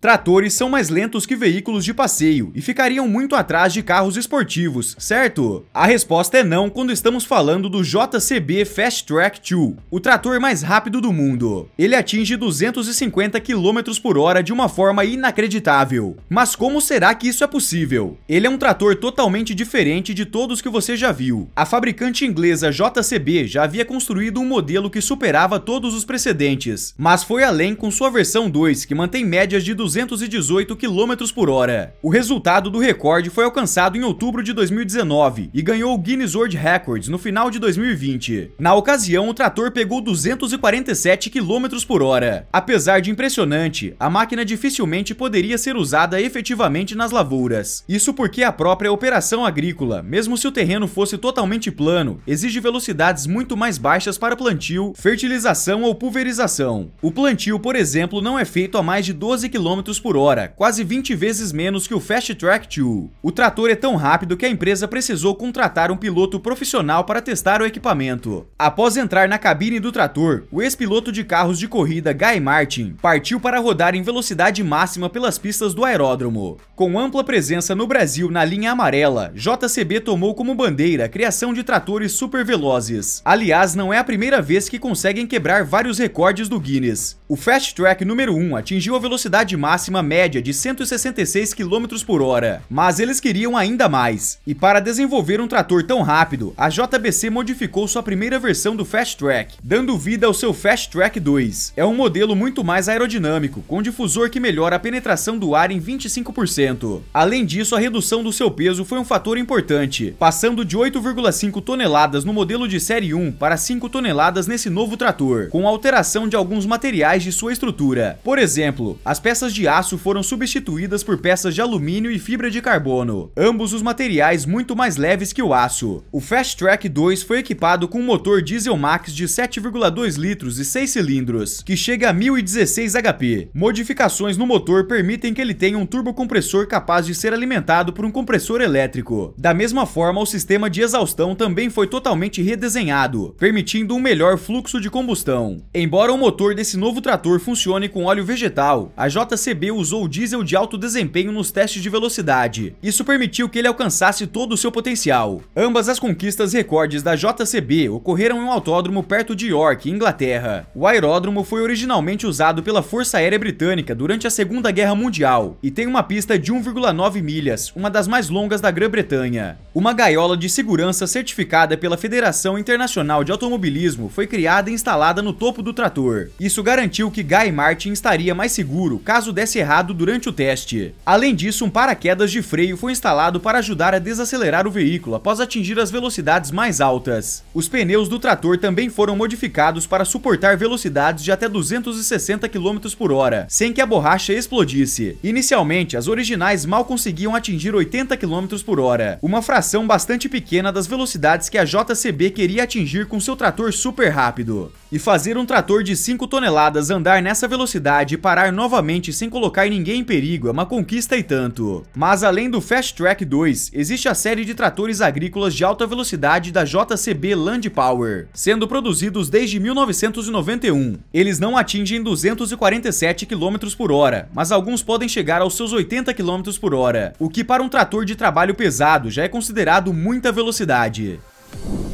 Tratores são mais lentos que veículos de passeio e ficariam muito atrás de carros esportivos, certo? A resposta é não quando estamos falando do JCB Fast Track 2, o trator mais rápido do mundo. Ele atinge 250 km por hora de uma forma inacreditável. Mas como será que isso é possível? Ele é um trator totalmente diferente de todos que você já viu. A fabricante inglesa JCB já havia construído um modelo que superava todos os precedentes, mas foi além com sua versão 2, que mantém médias de 218 km por hora. O resultado do recorde foi alcançado em outubro de 2019 e ganhou o Guinness World Records no final de 2020. Na ocasião, o trator pegou 247 km por hora. Apesar de impressionante, a máquina dificilmente poderia ser usada efetivamente nas lavouras. Isso porque a própria operação agrícola, mesmo se o terreno fosse totalmente plano, exige velocidades muito mais baixas para plantio, fertilização ou pulverização. O plantio, por exemplo, não é feito a mais de 12 km por hora, quase 20 vezes menos que o Fast Track 2. O trator é tão rápido que a empresa precisou contratar um piloto profissional para testar o equipamento. Após entrar na cabine do trator, o ex-piloto de carros de corrida Guy Martin partiu para rodar em velocidade máxima pelas pistas do aeródromo. Com ampla presença no Brasil na linha amarela, JCB tomou como bandeira a criação de tratores super velozes. Aliás, não é a primeira vez que conseguem quebrar vários recordes do Guinness. O Fast Track número 1 atingiu a velocidade máxima máxima média de 166 km por hora, mas eles queriam ainda mais. E para desenvolver um trator tão rápido, a JBC modificou sua primeira versão do Fast Track, dando vida ao seu Fast Track 2. É um modelo muito mais aerodinâmico, com difusor que melhora a penetração do ar em 25%. Além disso, a redução do seu peso foi um fator importante, passando de 8,5 toneladas no modelo de série 1 para 5 toneladas nesse novo trator, com alteração de alguns materiais de sua estrutura. Por exemplo, as peças de de aço foram substituídas por peças de alumínio e fibra de carbono, ambos os materiais muito mais leves que o aço. O Fast Track 2 foi equipado com um motor diesel max de 7,2 litros e 6 cilindros, que chega a 1016 HP. Modificações no motor permitem que ele tenha um turbocompressor capaz de ser alimentado por um compressor elétrico. Da mesma forma, o sistema de exaustão também foi totalmente redesenhado, permitindo um melhor fluxo de combustão. Embora o motor desse novo trator funcione com óleo vegetal, a JC percebeu usou o diesel de alto desempenho nos testes de velocidade. Isso permitiu que ele alcançasse todo o seu potencial. Ambas as conquistas recordes da JCB ocorreram em um autódromo perto de York, Inglaterra. O aeródromo foi originalmente usado pela Força Aérea Britânica durante a Segunda Guerra Mundial e tem uma pista de 1,9 milhas, uma das mais longas da Grã-Bretanha. Uma gaiola de segurança certificada pela Federação Internacional de Automobilismo foi criada e instalada no topo do trator. Isso garantiu que Guy Martin estaria mais seguro caso desse errado durante o teste. Além disso, um paraquedas de freio foi instalado para ajudar a desacelerar o veículo após atingir as velocidades mais altas. Os pneus do trator também foram modificados para suportar velocidades de até 260 km por hora, sem que a borracha explodisse. Inicialmente, as originais mal conseguiam atingir 80 km por hora, uma fração bastante pequena das velocidades que a JCB queria atingir com seu trator super rápido. E fazer um trator de 5 toneladas andar nessa velocidade e parar novamente sem colocar ninguém em perigo, é uma conquista e tanto. Mas além do Fast Track 2, existe a série de tratores agrícolas de alta velocidade da JCB Land Power, sendo produzidos desde 1991. Eles não atingem 247 km por hora, mas alguns podem chegar aos seus 80 km por hora, o que para um trator de trabalho pesado já é considerado muita velocidade.